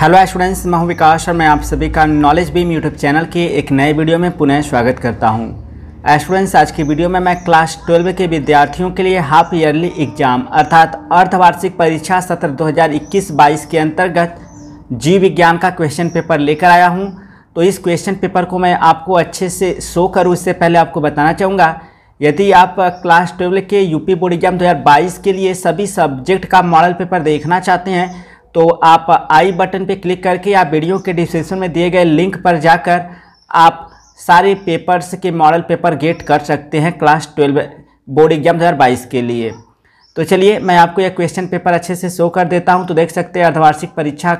hello students मैं हूं विकास और मैं आप सभी का नॉलेज बीम यूट्यूब चैनल के एक नए वीडियो में पुनः स्वागत करता हूं स्टूडेंट्स uh, आज की वीडियो में मैं क्लास ट्वेल्व के विद्यार्थियों के लिए हाफ ईयरली एग्जाम अर्थात अर्धवार्षिक परीक्षा सत्र 2021-22 के अंतर्गत जीव विज्ञान का क्वेश्चन पेपर लेकर आया हूँ तो इस क्वेश्चन पेपर को मैं आपको अच्छे से शो करूँ इससे पहले आपको बताना चाहूँगा यदि आप क्लास uh, ट्वेल्व के यूपी बोर्ड एग्जाम दो के लिए सभी सब्जेक्ट का मॉडल पेपर देखना चाहते हैं तो आप आई बटन पे क्लिक करके या वीडियो के डिस्क्रिप्शन में दिए गए लिंक पर जाकर आप सारे पेपर्स के मॉडल पेपर गेट कर सकते हैं क्लास ट्वेल्व बोर्ड एग्जाम दो के लिए तो चलिए मैं आपको यह क्वेश्चन पेपर अच्छे से शो कर देता हूँ तो देख सकते हैं अर्धवार्षिक परीक्षा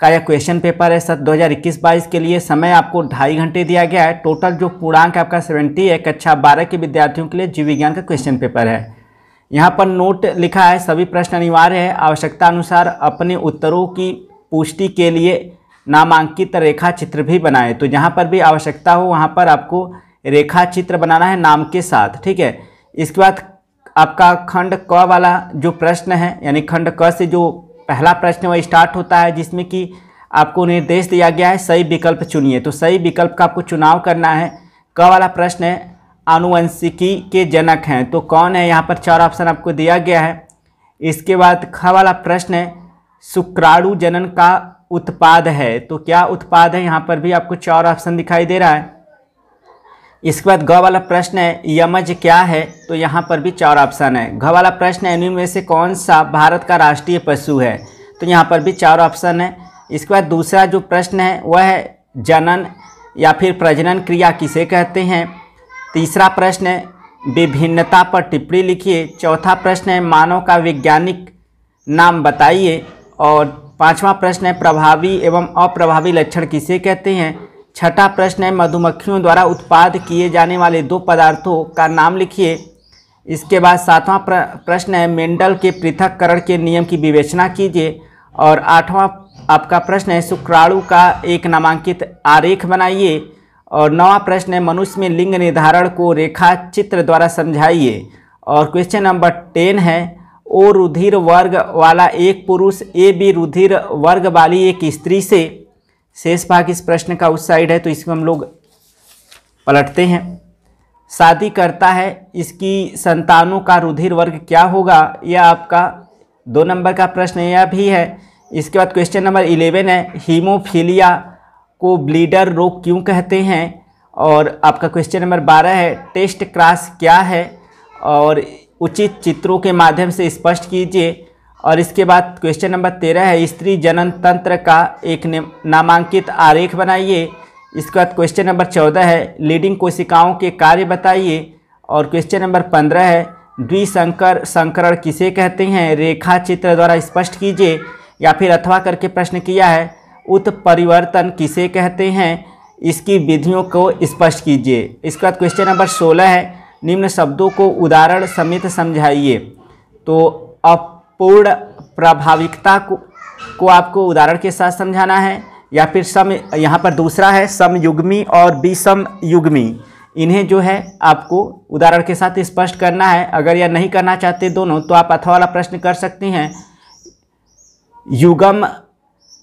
का यह क्वेश्चन पेपर है सर 2021 बाईस के लिए समय आपको ढाई घंटे दिया गया है टोटल जो पूर्णांक आपका 70 है कक्षा बारह के विद्यार्थियों के लिए जीव विज्ञान का क्वेश्चन पेपर है यहाँ पर नोट लिखा है सभी प्रश्न अनिवार्य है आवश्यकता अनुसार अपने उत्तरों की पुष्टि के लिए नामांकित रेखा चित्र भी बनाएं तो जहाँ पर भी आवश्यकता हो वहाँ पर आपको रेखा चित्र बनाना है नाम के साथ ठीक है इसके बाद आपका खंड क वाला जो प्रश्न है यानी खंड क से जो पहला प्रश्न वह स्टार्ट होता है जिसमें कि आपको निर्देश दिया गया है सही विकल्प चुनिए तो सही विकल्प का आपको चुनाव करना है क वाला प्रश्न है आनुवंशिकी के जनक हैं तो कौन है यहाँ पर चार ऑप्शन आपको दिया गया है इसके बाद ख वाला प्रश्न है शुक्राणु जनन का उत्पाद है तो क्या उत्पाद है यहाँ पर भी आपको चार ऑप्शन दिखाई दे रहा है इसके बाद घ वाला प्रश्न है यमज क्या है तो यहाँ पर भी चार ऑप्शन है घ वाला प्रश्न है इनमें से कौन सा भारत का राष्ट्रीय पशु है तो यहाँ पर भी चार ऑप्शन है इसके बाद दूसरा जो प्रश्न है वह है जनन या फिर प्रजनन क्रिया किसे कहते हैं तीसरा प्रश्न है विभिन्नता पर टिप्पणी लिखिए चौथा प्रश्न है मानव का वैज्ञानिक नाम बताइए और पांचवा प्रश्न है प्रभावी एवं अप्रभावी लक्षण किसे कहते हैं छठा प्रश्न है मधुमक्खियों द्वारा उत्पाद किए जाने वाले दो पदार्थों का नाम लिखिए इसके बाद सातवां प्रश्न है मेंडल के पृथककरण के नियम की विवेचना कीजिए और आठवां आपका प्रश्न है शुक्राणु का एक नामांकित आरेख बनाइए और नवा प्रश्न है मनुष्य में लिंग निर्धारण को रेखा चित्र द्वारा समझाइए और क्वेश्चन नंबर टेन है ओ रुधिर वर्ग वाला एक पुरुष ए बी रुधिर वर्ग वाली एक स्त्री से शेष भाग इस प्रश्न का उस साइड है तो इसमें हम लोग पलटते हैं शादी करता है इसकी संतानों का रुधिर वर्ग क्या होगा यह आपका दो नंबर का प्रश्न यह भी है इसके बाद क्वेश्चन नंबर इलेवन है हीमोफीलिया को ब्लीडर रोग क्यों कहते हैं और आपका क्वेश्चन नंबर बारह है टेस्ट क्रास क्या है और उचित चित्रों के माध्यम से स्पष्ट कीजिए और इसके बाद क्वेश्चन नंबर तेरह है स्त्री जनन तंत्र का एक नामांकित आरेख बनाइए इसके बाद क्वेश्चन नंबर चौदह है लीडिंग कोशिकाओं के कार्य बताइए और क्वेश्चन नंबर पंद्रह है द्विशंकर संकरण किसे कहते हैं रेखा चित्र द्वारा स्पष्ट कीजिए या फिर अथवा करके प्रश्न किया है उत्परिवर्तन किसे कहते हैं इसकी विधियों को स्पष्ट कीजिए इसके बाद क्वेश्चन नंबर सोलह है निम्न शब्दों को उदाहरण समेत समझाइए तो अपूर्ण प्रभाविकता को, को आपको उदाहरण के साथ समझाना है या फिर सम यहाँ पर दूसरा है समयुग्मी और युग्मी इन्हें जो है आपको उदाहरण के साथ स्पष्ट करना है अगर यह नहीं करना चाहते दोनों तो आप अथवा वाला प्रश्न कर सकती हैं युगम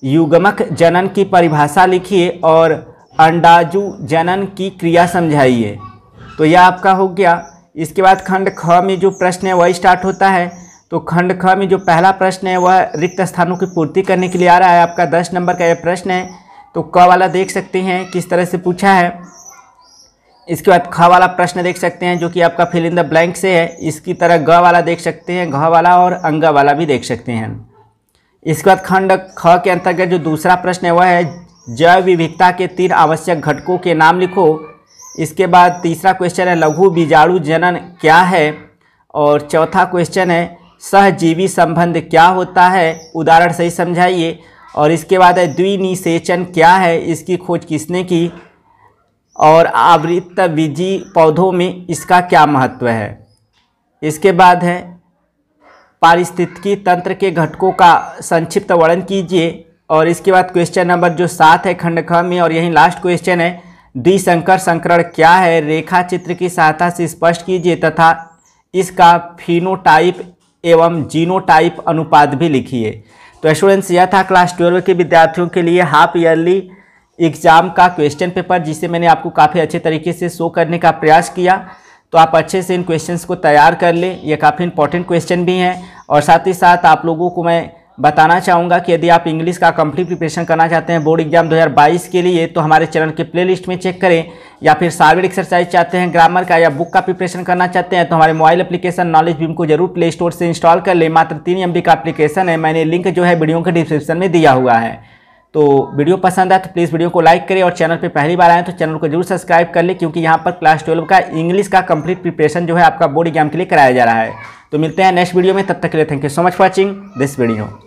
युगमक जनन की परिभाषा लिखिए और अंडाजु जनन की क्रिया समझाइए तो यह आपका हो गया इसके बाद खंड ख में जो प्रश्न है वह स्टार्ट होता है तो खंड ख में जो पहला प्रश्न है वह रिक्त स्थानों की पूर्ति करने के लिए आ रहा है आपका दस नंबर का यह प्रश्न है तो क वाला देख सकते हैं किस तरह से पूछा है इसके बाद ख वाला प्रश्न देख सकते हैं जो कि आपका फिल इन द ब्लैंक से है इसकी तरह ग वाला देख सकते हैं घ वाला और अंग वाला भी देख सकते हैं इसके बाद खंड ख के अंतर्गत जो दूसरा प्रश्न है वह है जैव विविधता के तीन आवश्यक घटकों के नाम लिखो इसके बाद तीसरा क्वेश्चन है लघु बीजाणु जनन क्या है और चौथा क्वेश्चन है सहजीवी संबंध क्या होता है उदाहरण सही समझाइए और इसके बाद है द्विनिषेचन क्या है इसकी खोज किसने की और आवृत्त बीजी पौधों में इसका क्या महत्व है इसके बाद है पारिस्थितिकी तंत्र के घटकों का संक्षिप्त वर्णन कीजिए और इसके बाद क्वेश्चन नंबर जो सात है खंड ख में और यही लास्ट क्वेश्चन है द्विशंकर संकरण क्या है रेखा चित्र की सहायता से स्पष्ट कीजिए तथा इसका फिनोटाइप एवं जीनोटाइप अनुपात भी लिखिए तो स्टूडेंट्स यह था क्लास ट्वेल्व के विद्यार्थियों के लिए हाफ ईयरली एग्ज़ाम का क्वेश्चन पेपर जिसे मैंने आपको काफ़ी अच्छे तरीके से शो करने का प्रयास किया तो आप अच्छे से इन क्वेश्चंस को तैयार कर लें ये काफ़ी इंपॉर्टेंट क्वेश्चन भी हैं और साथ ही साथ आप लोगों को मैं बताना चाहूँगा कि यदि आप इंग्लिश का कंप्लीट प्रिपरेशन करना चाहते हैं बोर्ड एग्जाम 2022 के लिए तो हमारे चैनल के प्लेलिस्ट में चेक करें या फिर सार्वेड एक्सरसाइज चाहते हैं ग्रामर का या बुक का प्रिपरेशन करना चाहते हैं तो हमारे मोबाइल एप्लीकेशन नॉलेज बीम को जरूर प्ले स्टोर से इंस्टॉल कर लें मात्र तीन एम का एप्लीकेशन है मैंने लिंक जो है वीडियो के डिस्क्रिप्शन में दिया हुआ है तो वीडियो पसंद आए तो प्लीज़ वीडियो को लाइक करें और चैनल पे पहली बार आए तो चैनल को जरूर सब्सक्राइब कर लें क्योंकि यहाँ पर क्लास ट्वेल्व का इंग्लिश का कंप्लीट प्रिपरेशन जो है आपका बोर्ड एग्जाम के लिए कराया जा रहा है तो मिलते हैं नेक्स्ट वीडियो में तब तक के लिए thank you so much watching this video